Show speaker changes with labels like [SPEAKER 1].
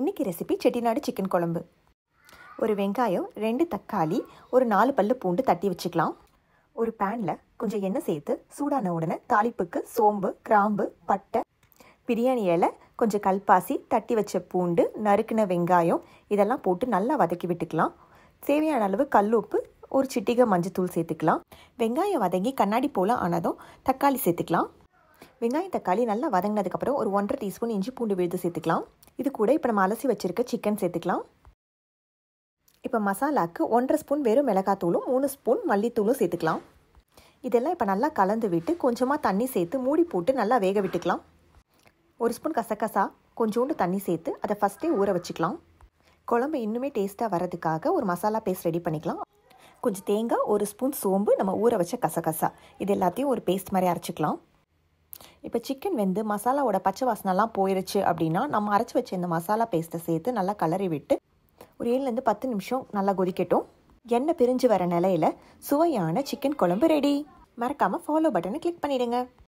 [SPEAKER 1] இன்றைக்கி recipe Chettinad chicken குழம்பு ஒரு வெங்காயம் ரெண்டு தக்காளி ஒரு நாலு பல்லு பூண்டு தட்டி வச்சுக்கலாம் ஒரு பேனில் கொஞ்சம் எண்ணெய் சேர்த்து சூடான உடனே தாளிப்புக்கு சோம்பு கிராம்பு பட்டை பிரியாணி இலை கொஞ்சம் கல்பாசி தட்டி வச்ச பூண்டு நறுக்கின வெங்காயம் இதெல்லாம் போட்டு நல்லா வதக்கி விட்டுக்கலாம் தேவையான அளவு கல்லுப்பு ஒரு சிட்டிகை மஞ்சத்தூள் சேர்த்துக்கலாம் வெங்காயம் வதங்கி கண்ணாடி போல் ஆனதும் தக்காளி சேர்த்துக்கலாம் வெங்காயம் தக்காளி நல்லா வதங்கினதுக்கப்புறம் ஒரு ஒன்றரை டீஸ்பூன் இஞ்சி பூண்டு விழுது சேர்த்துக்கலாம் இது கூட இப்போ நம்ம அலசி வச்சுருக்க சிக்கன் சேர்த்துக்கலாம் இப்போ மசாலாவுக்கு ஒன்றரை ஸ்பூன் வெறும் மிளகாத்தூளும் மூணு ஸ்பூன் மல்லித்தூளும் சேர்த்துக்கலாம் இதெல்லாம் இப்போ நல்லா கலந்து விட்டு கொஞ்சமாக தண்ணி சேர்த்து மூடி போட்டு நல்லா வேக விட்டுக்கலாம் ஒரு ஸ்பூன் கசகசா கொஞ்சோண்டு தண்ணி சேர்த்து அதை ஃபஸ்ட்டே ஊற வச்சுக்கலாம் குழம்பு இன்னுமே டேஸ்ட்டாக வர்றதுக்காக ஒரு மசாலா பேஸ்ட் ரெடி பண்ணிக்கலாம் கொஞ்சம் தேங்காய் ஒரு ஸ்பூன் சோம்பு நம்ம ஊற வச்ச கசகசா இது எல்லாத்தையும் ஒரு பேஸ்ட் மாதிரி அரைச்சிக்கலாம் இப்போ சிக்கன் வெந்து மசாலாவோட பச்சை வாசனைலாம் போயிடுச்சு அப்படின்னா நம்ம அரைச்சி வச்ச இந்த மசாலா பேஸ்ட்டை சேர்த்து நல்லா கலரி விட்டு ஒரு ஏழுலேருந்து பத்து நிமிஷம் நல்லா கொதிக்கட்டும் எண்ணெய் பிரிஞ்சு வர நிலையில் சுவையான சிக்கன் குழம்பு ரெடி மறக்காமல் ஃபாலோ பட்டனை கிளிக் பண்ணிவிடுங்க